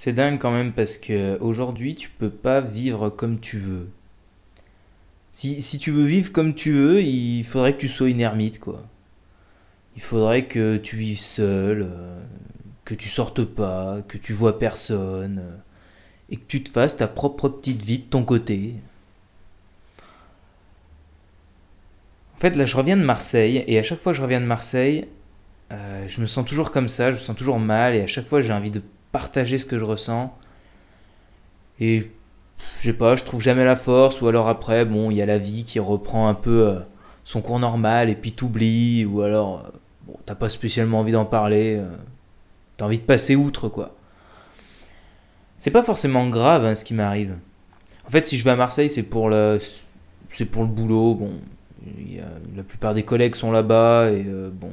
C'est dingue quand même parce que aujourd'hui tu peux pas vivre comme tu veux. Si, tu veux vivre comme tu veux, il faudrait que tu sois une ermite quoi. Il faudrait que tu vives seul, euh, que tu sortes pas, que tu vois personne euh, et que tu te fasses ta propre petite vie de ton côté. En fait, là, je reviens de Marseille, et à chaque fois que je reviens de Marseille, euh, je me sens toujours comme ça, je me sens toujours mal, et à chaque fois, j'ai envie de partager ce que je ressens. Et je sais pas, je trouve jamais la force, ou alors après, bon, il y a la vie qui reprend un peu euh, son cours normal, et puis t'oublies, ou alors, tu euh, bon, t'as pas spécialement envie d'en parler, euh, Tu as envie de passer outre, quoi. C'est pas forcément grave hein, ce qui m'arrive. En fait, si je vais à Marseille, c'est pour, le c'est pour le boulot, bon, la plupart des collègues sont là-bas, et bon,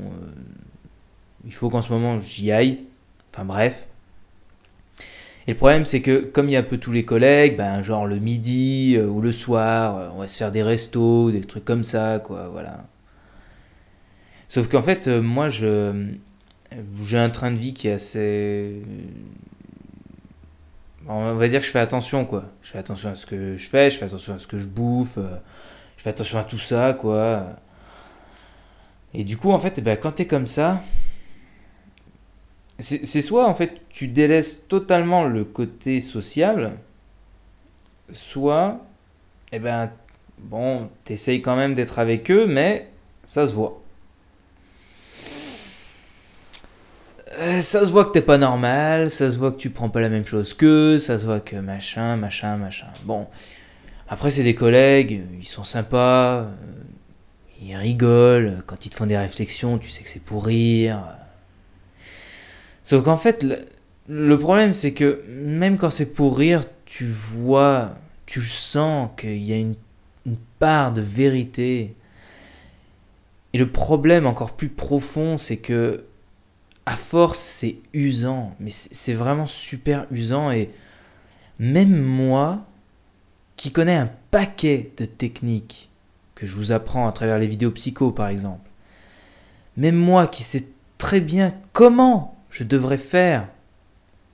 il faut qu'en ce moment j'y aille, enfin bref. Et le problème, c'est que comme il y a un peu tous les collègues, ben, genre le midi euh, ou le soir, euh, on va se faire des restos, des trucs comme ça, quoi, voilà. Sauf qu'en fait, euh, moi, je j'ai un train de vie qui est assez. On va dire que je fais attention, quoi. Je fais attention à ce que je fais, je fais attention à ce que je bouffe, je fais attention à tout ça, quoi. Et du coup, en fait, ben, quand t'es comme ça, c'est soit en fait tu délaisses totalement le côté sociable, soit, eh ben, bon, t'essayes quand même d'être avec eux, mais ça se voit. Euh, ça se voit que t'es pas normal, ça se voit que tu prends pas la même chose qu'eux, ça se voit que machin, machin, machin. Bon, après c'est des collègues, ils sont sympas, euh, ils rigolent, quand ils te font des réflexions, tu sais que c'est pour rire Sauf qu'en fait, le, problème, c'est que même quand c'est pour rire, tu vois, tu sens qu'il y a une, une, part de vérité. Et le problème encore plus profond, c'est que à force, c'est usant. Mais c'est vraiment super usant. Et même moi, qui connais un paquet de techniques que je vous apprends à travers les vidéos psycho, par exemple, même moi qui sais très bien comment je devrais faire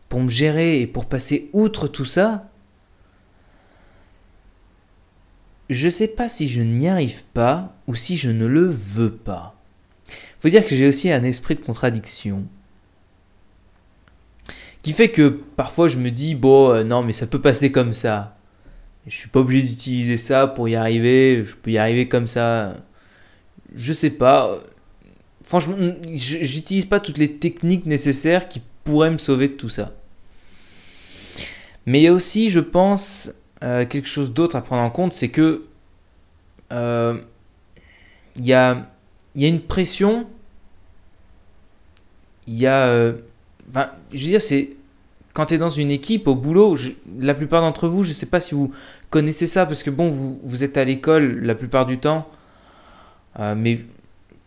pour me gérer et pour passer outre tout ça, je ne sais pas si je n'y arrive pas ou si je ne le veux pas. Faut dire que j'ai aussi un esprit de contradiction. Qui fait que parfois je me dis, bon, euh, non, mais ça peut passer comme ça. Je suis pas obligé d'utiliser ça pour y arriver, je peux y arriver comme ça. Je sais pas, euh, franchement, j'utilise pas toutes les techniques nécessaires qui pourraient me sauver de tout ça. Mais il y a aussi, je pense, euh, quelque chose d'autre à prendre en compte, c'est que euh, il y, a, une pression, il y a... Euh, je veux dire, c'est... Quand tu es dans une équipe, au boulot, la plupart d'entre vous, je ne sais pas si vous connaissez ça, parce que bon, vous, vous êtes à l'école la plupart du temps, mais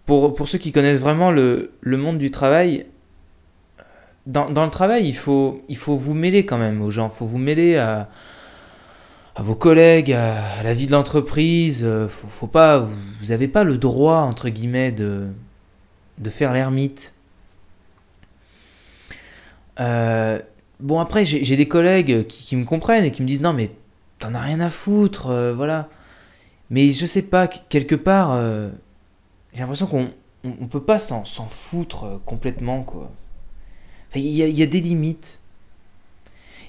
pour, ceux qui connaissent vraiment le, monde du travail, dans, le travail, il faut, il faut vous mêler quand même aux gens, il faut vous mêler à, vos collègues, à, la vie de l'entreprise. Euh, faut, pas, vous n'avez pas le droit, entre guillemets, de, de faire l'ermite. Euh, bon, après, j'ai des collègues qui, me comprennent et qui me disent Non, mais t'en as rien à foutre, euh, voilà. Mais je sais pas, quelque part, j'ai l'impression qu'on ne peut pas s'en foutre euh, complètement, quoi. Il y, a, des limites.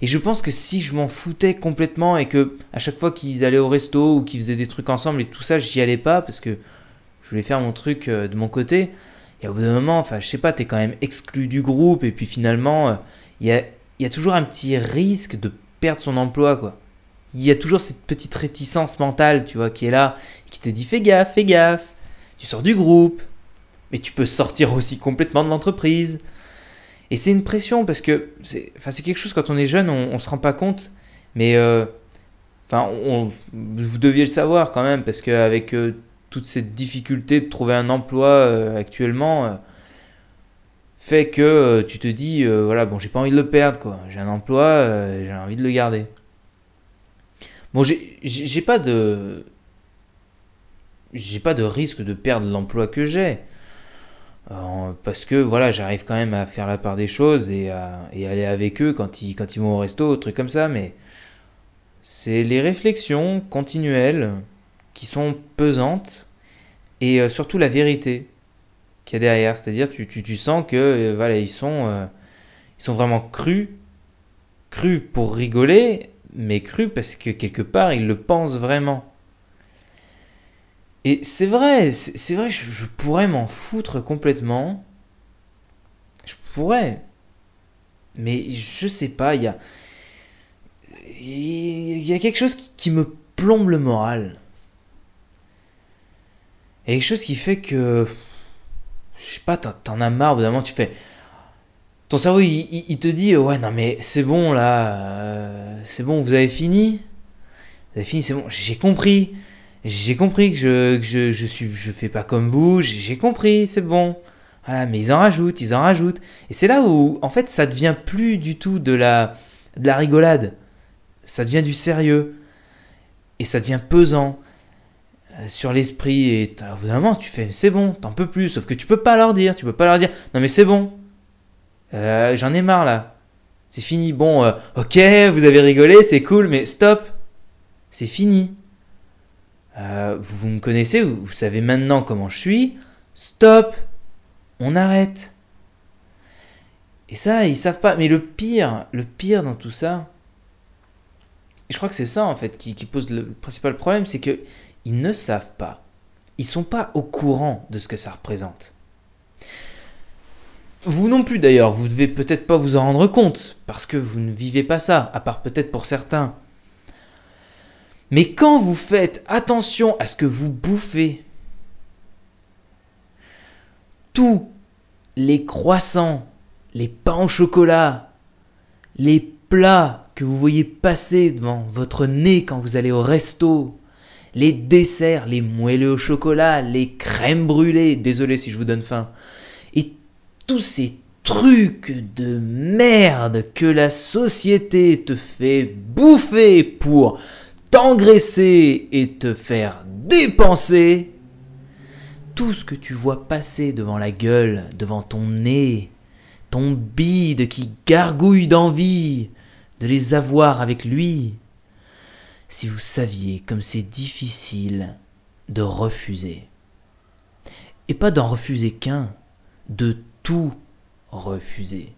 Et je pense que si je m'en foutais complètement et que à chaque fois qu'ils allaient au resto ou qu'ils faisaient des trucs ensemble et tout ça, j'y allais pas parce que je voulais faire mon truc euh, de mon côté. Et au bout d'un moment, enfin, je sais pas, tu es quand même exclu du groupe et puis finalement, euh, il y a, y a toujours un petit risque de perdre son emploi, quoi. Il y a toujours cette petite réticence mentale, tu vois, qui est là, qui te dit fais gaffe, fais gaffe. Tu sors du groupe, mais tu peux sortir aussi complètement de l'entreprise. Et c'est une pression parce que c'est quelque chose quand on est jeune, on ne se rend pas compte, mais euh, enfin, vous deviez le savoir quand même parce qu'avec euh, toute cette difficulté de trouver un emploi euh, actuellement, fait que tu te dis voilà, bon, j'ai pas envie de le perdre quoi, j'ai un emploi, j'ai envie de le garder. Bon, j'ai pas de j'ai pas de risque de perdre l'emploi que j'ai. Euh, parce que voilà, j'arrive quand même à faire la part des choses et, à, aller avec eux quand ils, quand ils vont au resto, trucs comme ça, mais c'est les réflexions continuelles qui sont pesantes et euh, surtout la vérité qu'il y a derrière. C'est-à-dire, tu, tu, sens que euh, voilà, ils sont, ils sont vraiment crus, crus pour rigoler, mais crus parce que quelque part ils le pensent vraiment. Et c'est vrai, c'est vrai, je, pourrais m'en foutre complètement. Je pourrais. Mais je sais pas, il y a. Il y a quelque chose qui, me plombe le moral. Il y a quelque chose qui fait que. Je sais pas, t'en as marre, au tu fais. Ton cerveau il, te dit Ouais, non mais c'est bon là, euh, c'est bon, vous avez fini. Vous avez fini, c'est bon, j'ai compris j'ai compris que je, que suis, je fais pas comme vous, j'ai compris, c'est bon. Voilà, mais ils en rajoutent, ils en rajoutent. Et c'est là où, en fait, ça devient plus du tout de la, de la rigolade. Ça devient du sérieux. Et ça devient pesant euh, sur l'esprit. Et au bout d'un moment, tu fais, c'est bon, t'en peux plus. Sauf que tu peux pas leur dire, tu peux pas leur dire, non mais c'est bon, euh, j'en ai marre là. C'est fini. Bon, euh, ok, vous avez rigolé, c'est cool, mais stop. C'est fini. Euh, vous me connaissez, vous, savez maintenant comment je suis, stop, on arrête. Et ça, ils savent pas. Mais le pire, le pire dans tout ça, je crois que c'est ça en fait qui, qui, pose le principal problème, c'est que ils ne savent pas. Ils sont pas au courant de ce que ça représente. Vous non plus d'ailleurs, vous devez peut-être pas vous en rendre compte parce que vous ne vivez pas ça, à part peut-être pour certains. Mais quand vous faites attention à ce que vous bouffez, tous les croissants, les pains au chocolat, les plats que vous voyez passer devant votre nez quand vous allez au resto, les desserts, les moelleux au chocolat, les crèmes brûlées, désolé si je vous donne faim, et tous ces trucs de merde que la société te fait bouffer pour engraisser et te faire dépenser, tout ce que tu vois passer devant la gueule, devant ton nez, ton bide qui gargouille d'envie de les avoir avec lui, si vous saviez comme c'est difficile de refuser. Et pas d'en refuser qu'un, de tout refuser.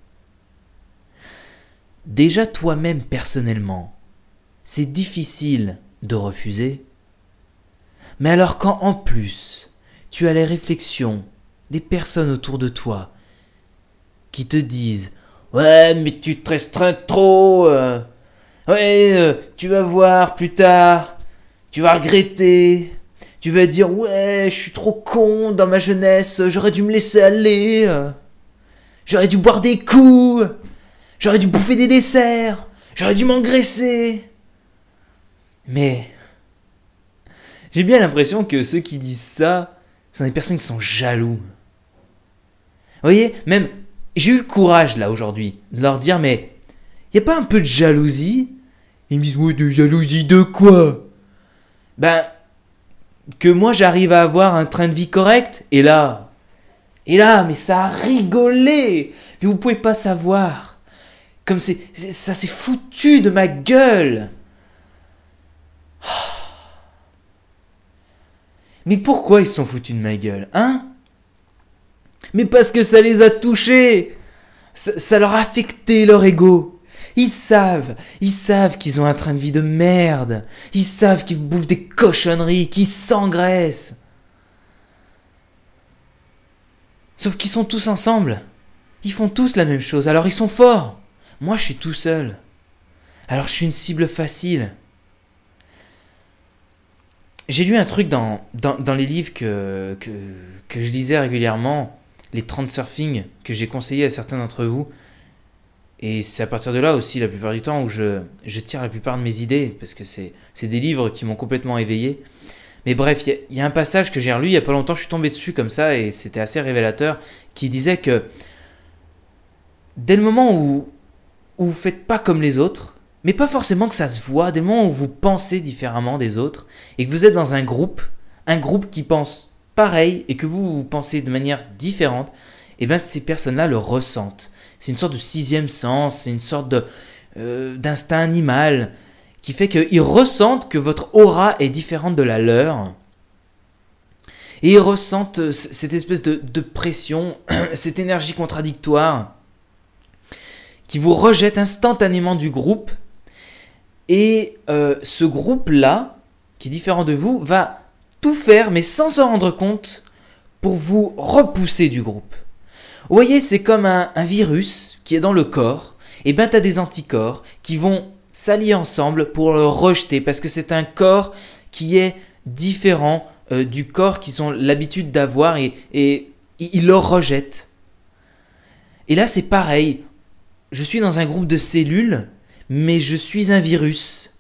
Déjà toi-même personnellement, c'est difficile de refuser. Mais alors quand en plus tu as les réflexions des personnes autour de toi qui te disent Ouais, mais tu te restreins trop. Euh. ouais, euh, tu vas voir plus tard. Tu vas regretter. Tu vas dire Ouais, je suis trop con dans ma jeunesse. J'aurais dû me laisser aller. Euh. J'aurais dû boire des coups. J'aurais dû bouffer des desserts. J'aurais dû m'engraisser. Mais j'ai bien l'impression que ceux qui disent ça sont des personnes qui sont jaloux. Vous voyez, même j'ai eu le courage là aujourd'hui de leur dire mais y a pas un peu de jalousie Ils me disent ouais de jalousie de quoi Ben que moi j'arrive à avoir un train de vie correct et là et là mais ça a rigolé mais vous pouvez pas savoir comme ça s'est foutu de ma gueule Mais pourquoi ils sont foutus de ma gueule, hein Mais parce que ça les a touchés ça, leur a affecté leur ego Ils savent Ils savent qu'ils ont un train de vie de merde Ils savent qu'ils bouffent des cochonneries, qu'ils s'engraissent Sauf qu'ils sont tous ensemble Ils font tous la même chose, alors ils sont forts Moi je suis tout seul Alors je suis une cible facile j'ai lu un truc dans, dans, les livres que, que, que, je lisais régulièrement, les 30 surfing que j'ai conseillé à certains d'entre vous. Et c'est à partir de là aussi, la plupart du temps, où je, je tire la plupart de mes idées, parce que c'est des livres qui m'ont complètement éveillé. Mais bref, il y, a un passage que j'ai relu il n'y a pas longtemps, je suis tombé dessus comme ça, et c'était assez révélateur, qui disait que dès le moment où, où vous ne faites pas comme les autres, mais pas forcément que ça se voit, des moments où vous pensez différemment des autres et que vous êtes dans un groupe, un groupe qui pense pareil et que vous, vous pensez de manière différente, et eh bien ces personnes-là le ressentent. C'est une sorte de sixième sens, c'est une sorte euh, d'instinct animal qui fait qu'ils ressentent que votre aura est différente de la leur. Et ils ressentent euh, cette espèce de pression, cette énergie contradictoire qui vous rejette instantanément du groupe et euh, ce groupe-là, qui est différent de vous, va tout faire, mais sans s'en rendre compte, pour vous repousser du groupe. Vous voyez, c'est comme un, virus qui est dans le corps, et ben, tu as des anticorps qui vont s'allier ensemble pour le rejeter, parce que c'est un corps qui est différent euh, du corps qu'ils ont l'habitude d'avoir, et, et ils le rejettent. Et là, c'est pareil. Je suis dans un groupe de cellules mais je suis un virus.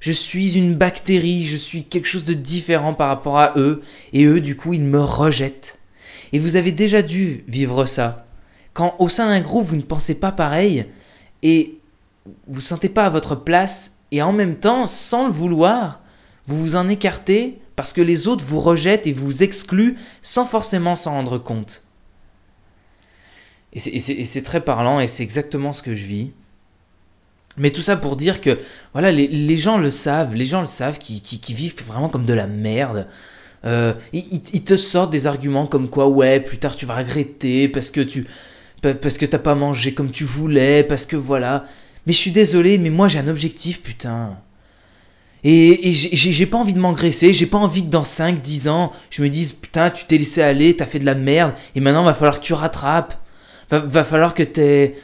Je suis une bactérie, je suis quelque chose de différent par rapport à eux, et eux, du coup, ils me rejettent. Et vous avez déjà dû vivre ça. Quand au sein d'un groupe, vous ne pensez pas pareil, et vous ne sentez pas à votre place, et en même temps, sans le vouloir, vous vous en écartez parce que les autres vous rejettent et vous excluent sans forcément s'en rendre compte. Et c'est très parlant, et c'est exactement ce que je vis. Mais tout ça pour dire que voilà, les, gens le savent, les gens le savent, qui, qui, vivent vraiment comme de la merde. Euh, ils, te sortent des arguments comme quoi ouais, plus tard tu vas regretter parce que tu parce que t'as pas mangé comme tu voulais, parce que voilà. Mais je suis désolé, mais moi j'ai un objectif, putain. Et, et j'ai pas envie de m'engraisser, j'ai pas envie que dans 5-10 ans, je me dise putain, tu t'es laissé aller, t'as fait de la merde, et maintenant va falloir que tu rattrapes. Va, va falloir que t'es.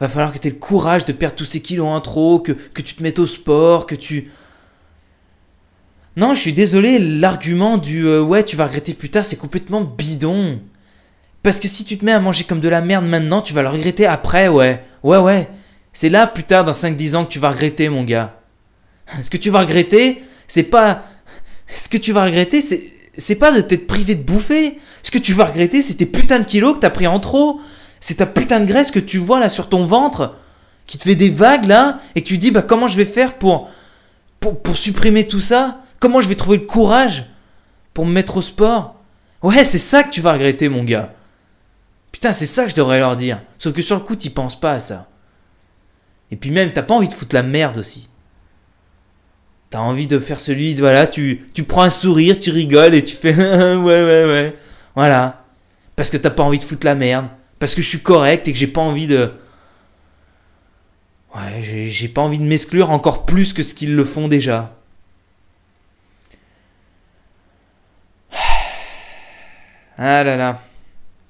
Va falloir que tu aies le courage de perdre tous ces kilos en trop, que, tu te mettes au sport, que tu... Non, je suis désolé, l'argument du euh, ouais, tu vas regretter plus tard, c'est complètement bidon. Parce que si tu te mets à manger comme de la merde maintenant, tu vas le regretter après, ouais. Ouais, ouais. C'est là, plus tard, dans 5-10 ans, que tu vas regretter, mon gars. Ce que tu vas regretter, c'est pas. Ce que tu vas regretter, c'est. C'est pas de t'être privé de bouffer. Ce que tu vas regretter, c'est tes putains de kilos que t'as pris en trop. C'est ta putain de graisse que tu vois là sur ton ventre qui te fait des vagues là et tu dis bah comment je vais faire pour, pour, supprimer tout ça Comment je vais trouver le courage pour me mettre au sport Ouais, c'est ça que tu vas regretter mon gars. Putain, c'est ça que je devrais leur dire. Sauf que sur le coup, t'y penses pas à ça. Et puis même, t'as pas envie de foutre la merde aussi. T'as envie de faire celui, de, voilà, tu, tu prends un sourire, tu rigoles et tu fais ouais, ouais, ouais. Voilà. Parce que t'as pas envie de foutre la merde. Parce que je suis correct et que j'ai pas envie de. Ouais, j'ai pas envie de m'exclure encore plus que ce qu'ils le font déjà. Ah là là.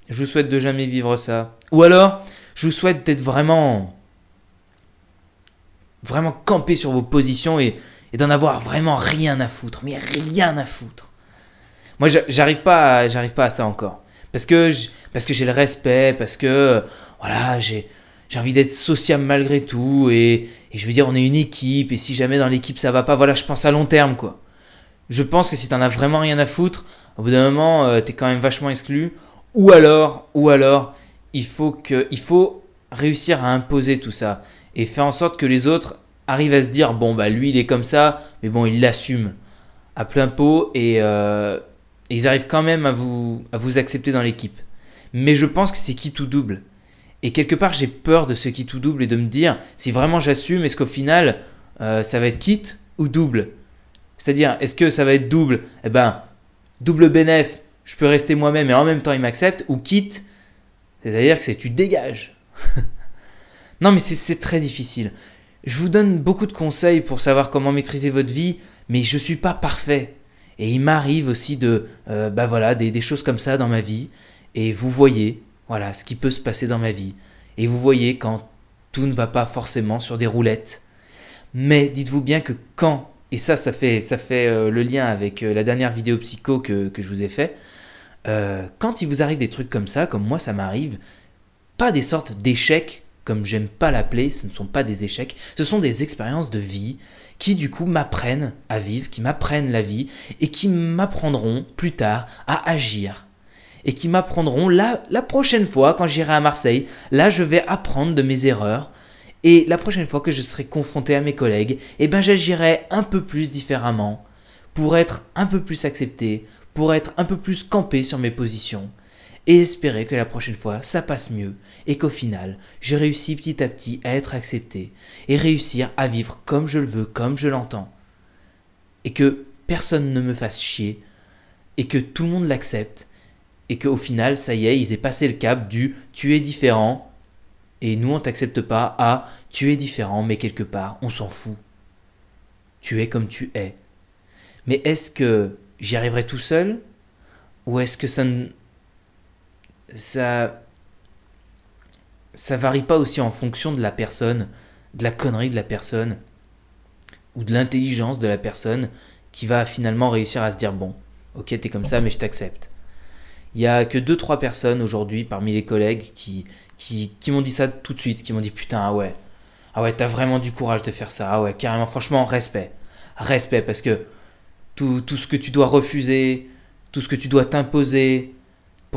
Je vous souhaite de jamais vivre ça. Ou alors, je vous souhaite d'être vraiment. vraiment campé sur vos positions et, d'en avoir vraiment rien à foutre. Mais rien à foutre. Moi, j'arrive pas, j'arrive pas à ça encore. Parce que j'ai le respect, parce que voilà, j'ai envie d'être sociable malgré tout, et, je veux dire, on est une équipe, et si jamais dans l'équipe ça va pas, voilà, je pense à long terme, quoi. Je pense que si t'en as vraiment rien à foutre, au bout d'un moment, tu euh, t'es quand même vachement exclu. Ou alors, ou alors, il faut, que, il faut réussir à imposer tout ça, et faire en sorte que les autres arrivent à se dire, bon, bah lui, il est comme ça, mais bon, il l'assume à plein pot, et... Euh, et ils arrivent quand même à vous, à vous accepter dans l'équipe. Mais je pense que c'est qui ou double. Et quelque part, j'ai peur de ce qui ou double et de me dire si vraiment j'assume, est-ce qu'au final, euh, ça va être quitte ou double C'est-à-dire, est-ce que ça va être double Eh ben, double bénéf, je peux rester moi-même et en même temps ils m'accepte, ou quitte, c'est-à-dire que c'est tu dégages. non, mais c'est très difficile. Je vous donne beaucoup de conseils pour savoir comment maîtriser votre vie, mais je ne suis pas parfait. Et il m'arrive aussi de, euh, bah voilà, des, choses comme ça dans ma vie. Et vous voyez, voilà, ce qui peut se passer dans ma vie. Et vous voyez quand tout ne va pas forcément sur des roulettes. Mais dites-vous bien que quand, et ça, ça fait, ça fait euh, le lien avec euh, la dernière vidéo psycho que, que je vous ai fait, quand il vous arrive des trucs comme ça, comme moi ça m'arrive, pas des sortes d'échecs comme j'aime pas l'appeler, ce ne sont pas des échecs, ce sont des expériences de vie qui du coup m'apprennent à vivre, qui m'apprennent la vie et qui m'apprendront plus tard à agir. Et qui m'apprendront la, la prochaine fois quand j'irai à Marseille, là je vais apprendre de mes erreurs. Et la prochaine fois que je serai confronté à mes collègues, eh ben j'agirai un peu plus différemment pour être un peu plus accepté, pour être un peu plus campé sur mes positions et espérer que la prochaine fois ça passe mieux et qu'au final j'ai réussi petit à petit à être accepté et réussir à vivre comme je le veux, comme je l'entends. Et que personne ne me fasse chier et que tout le monde l'accepte et qu'au final ça y est, ils aient passé le cap du tu es différent et nous on t'accepte pas à tu es différent mais quelque part on s'en fout. Tu es comme tu es. Mais est-ce que j'y arriverai tout seul ou est-ce que ça ne ça ça varie pas aussi en fonction de la personne, de la connerie de la personne ou de l'intelligence de la personne qui va finalement réussir à se dire bon, OK, t'es comme ça mais je t'accepte. Il y a que 2 3 personnes aujourd'hui parmi les collègues qui qui, qui m'ont dit ça tout de suite, qui m'ont dit putain ah ouais. Ah ouais, t'as vraiment du courage de faire ça. Ah ouais, carrément franchement respect. Respect parce que tout, tout ce que tu dois refuser, tout ce que tu dois t'imposer,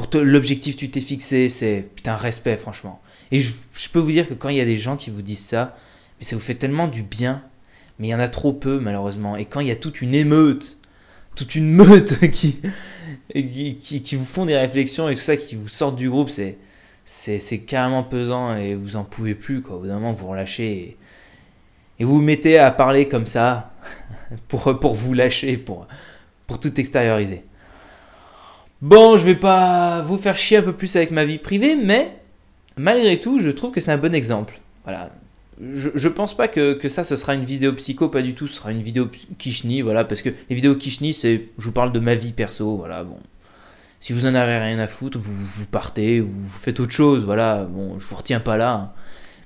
pour l'objectif que tu t'es fixé, c'est un respect franchement. Et je, peux vous dire que quand il y a des gens qui vous disent ça, mais ça vous fait tellement du bien, mais il y en a trop peu malheureusement. Et quand il y a toute une émeute, toute une meute qui, qui, vous font des réflexions et tout ça, qui vous sortent du groupe, c'est c'est carrément pesant et vous en pouvez plus quoi. Au bout d'un vous relâchez et, vous vous mettez à parler comme ça pour, pour vous lâcher, pour, pour tout extérioriser. Bon, je vais pas vous faire chier un peu plus avec ma vie privée, mais malgré tout, je trouve que c'est un bon exemple. Voilà. Je, je pense pas que, ça, ce sera une vidéo psycho, pas du tout, ce sera une vidéo kishni, voilà, parce que les vidéos kishni, c'est, je vous parle de ma vie perso, voilà, bon. Si vous en avez rien à foutre, vous, partez, vous faites autre chose, voilà, bon, je vous retiens pas là. Hein.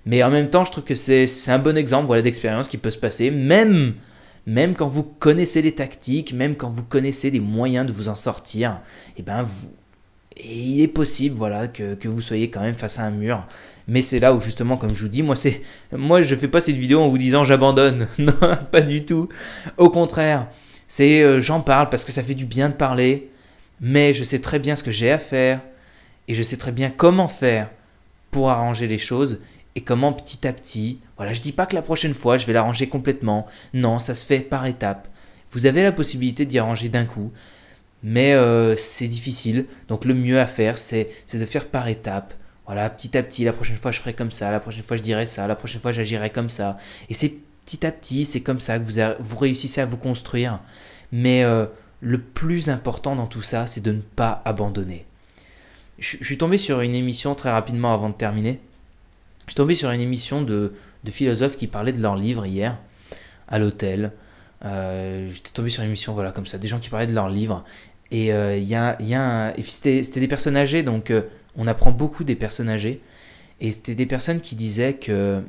Mais en même temps, je trouve que c'est un bon exemple, voilà, d'expérience qui peut se passer, même même quand vous connaissez les tactiques, même quand vous connaissez des moyens de vous en sortir, et eh ben vous, il est possible, voilà, que, vous soyez quand même face à un mur. Mais c'est là où justement, comme je vous dis, moi c'est, moi je fais pas cette vidéo en vous disant j'abandonne. non, pas du tout. Au contraire, c'est euh, j'en parle parce que ça fait du bien de parler. Mais je sais très bien ce que j'ai à faire et je sais très bien comment faire pour arranger les choses et comment petit à petit, voilà, je dis pas que la prochaine fois je vais l'arranger complètement, non, ça se fait par étapes. Vous avez la possibilité d'y arranger d'un coup, mais euh, c'est difficile, donc le mieux à faire c'est de faire par étapes. Voilà, petit à petit, la prochaine fois je ferai comme ça, la prochaine fois je dirai ça, la prochaine fois j'agirai comme ça. Et c'est petit à petit, c'est comme ça que vous, vous, réussissez à vous construire. Mais euh, le plus important dans tout ça, c'est de ne pas abandonner. je suis tombé sur une émission très rapidement avant de terminer je suis tombé sur une émission de, philosophes qui parlaient de leur livre hier, à l'hôtel. Euh, j'étais tombé sur une émission, voilà, comme ça, des gens qui parlaient de leur livre. Et euh, il y a, et puis c'était des personnes âgées, donc euh, on apprend beaucoup des personnes âgées. Et c'était des personnes qui disaient que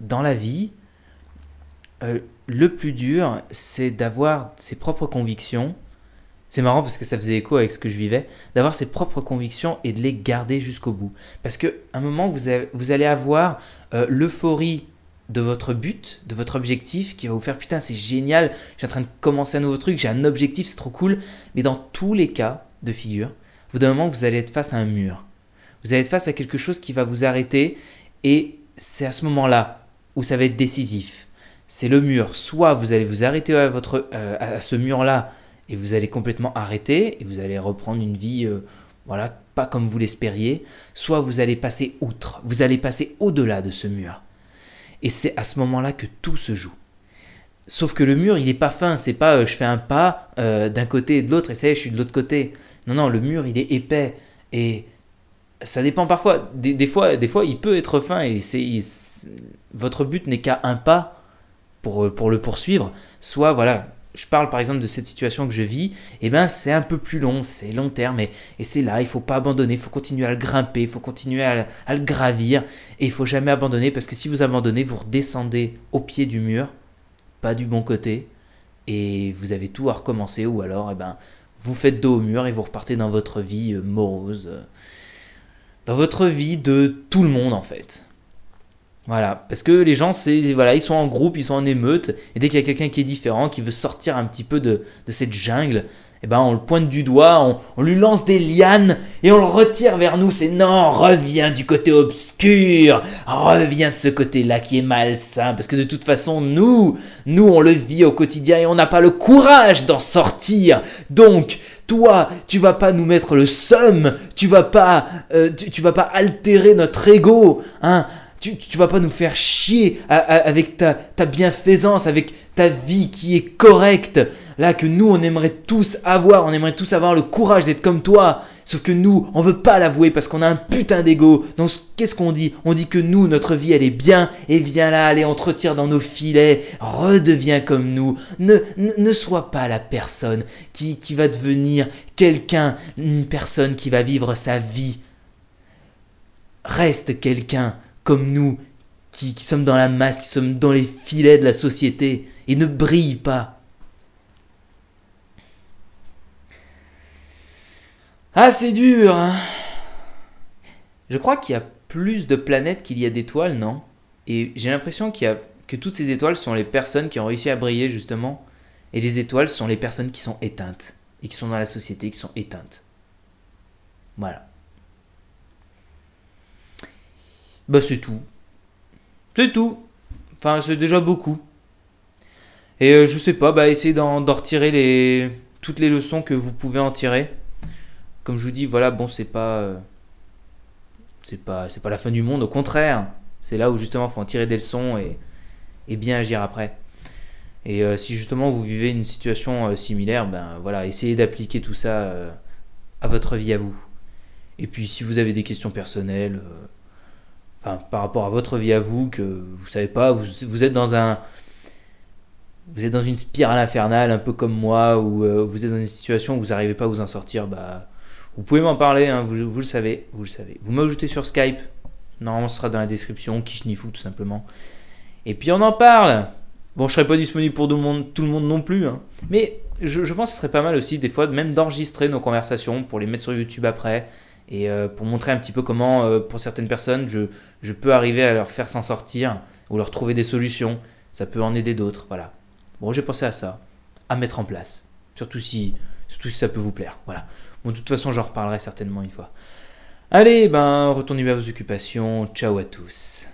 dans la vie, le plus dur, c'est d'avoir ses propres convictions c'est marrant parce que ça faisait écho avec ce que je vivais, d'avoir ses propres convictions et de les garder jusqu'au bout. Parce qu'à un moment, vous, allez avoir euh, l'euphorie de votre but, de votre objectif, qui va vous faire putain c'est génial, j'ai en train de commencer un nouveau truc, j'ai un objectif, c'est trop cool. Mais dans tous les cas de figure, au bout d'un moment vous allez être face à un mur. Vous allez être face à quelque chose qui va vous arrêter et c'est à ce moment-là où ça va être décisif. C'est le mur. Soit vous allez vous arrêter à, votre, euh, à ce mur-là et vous allez complètement arrêter et vous allez reprendre une vie euh, voilà pas comme vous l'espériez soit vous allez passer outre vous allez passer au-delà de ce mur et c'est à ce moment-là que tout se joue sauf que le mur il n'est pas fin c'est pas euh, je fais un pas euh, d'un côté et de l'autre et ça y est je suis de l'autre côté non non le mur il est épais et ça dépend parfois des, fois des fois il peut être fin et c'est votre but n'est qu'à un pas pour, pour le poursuivre soit voilà je parle par exemple de cette situation que je vis, et eh ben c'est un peu plus long, c'est long terme, et, c'est là, il faut pas abandonner, il faut continuer à le grimper, il faut continuer à, le gravir, et il faut jamais abandonner, parce que si vous abandonnez, vous redescendez au pied du mur, pas du bon côté, et vous avez tout à recommencer, ou alors eh ben, vous faites dos au mur et vous repartez dans votre vie euh, morose, euh, dans votre vie de tout le monde en fait. Voilà, parce que les gens, c'est voilà, ils sont en groupe, ils sont en émeute, et dès qu'il y a quelqu'un qui est différent, qui veut sortir un petit peu de, cette jungle, eh ben on le pointe du doigt, on, lui lance des lianes et on le retire vers nous. C'est non, reviens du côté obscur, reviens de ce côté-là qui est malsain, parce que de toute façon nous, nous on le vit au quotidien et on n'a pas le courage d'en sortir. Donc toi, tu vas pas nous mettre le seum, tu vas pas, euh, tu, vas pas altérer notre ego, hein tu, vas pas nous faire chier avec ta, bienfaisance, avec ta vie qui est correcte, là que nous on aimerait tous avoir, on aimerait tous avoir le courage d'être comme toi, sauf que nous on veut pas l'avouer parce qu'on a un putain d'ego. Donc qu'est-ce qu'on dit On dit que nous notre vie elle est bien et eh viens là, allez on dans nos filets, redeviens comme nous. Ne, ne, sois pas la personne qui va devenir quelqu'un, une personne qui va vivre sa vie. Reste quelqu'un comme nous, qui, sommes dans la masse, qui sommes dans les filets de la société, et ne brillent pas. Ah, c'est dur, hein. Je crois qu'il y a plus de planètes qu'il y a d'étoiles, non Et j'ai l'impression qu'il y que toutes ces étoiles sont les personnes qui ont réussi à briller, justement, et les étoiles sont les personnes qui sont éteintes, et qui sont dans la société, qui sont éteintes. Voilà. bah c'est tout. C'est tout. Enfin, c'est déjà beaucoup. Et euh, je sais pas, bah essayez d'en retirer les, toutes les leçons que vous pouvez en tirer. Comme je vous dis, voilà, bon, c'est pas. Euh, c'est pas, c'est pas la fin du monde, au contraire. C'est là où justement faut en tirer des leçons et, et bien agir après. Et euh, si justement vous vivez une situation similaire, ben voilà, essayez d'appliquer tout ça à votre vie à vous. Et puis si vous avez des questions personnelles, par rapport à votre vie à vous, que vous savez pas, vous, êtes dans un. Vous êtes dans une spirale infernale, un peu comme moi, ou euh, vous êtes dans une situation où vous n'arrivez pas à vous en sortir, bah. Vous pouvez m'en parler, hein, vous, le savez, vous le savez. Vous m'ajoutez sur Skype, normalement ce sera dans la description, fout tout simplement. Et puis on en parle Bon, je serai pas disponible pour tout le monde, tout le monde non plus, hein. mais je, je, pense que ce serait pas mal aussi des fois même d'enregistrer nos conversations pour les mettre sur YouTube après et euh, pour montrer un petit peu comment, euh, pour certaines personnes, je, peux arriver à leur faire s'en sortir ou leur trouver des solutions. Ça peut en aider d'autres, voilà. Bon, j'ai pensé à ça, à mettre en place, surtout si, surtout si ça peut vous plaire, voilà. Bon, de toute façon, j'en reparlerai certainement une fois. Allez, ben, retournez à vos occupations. Ciao à tous.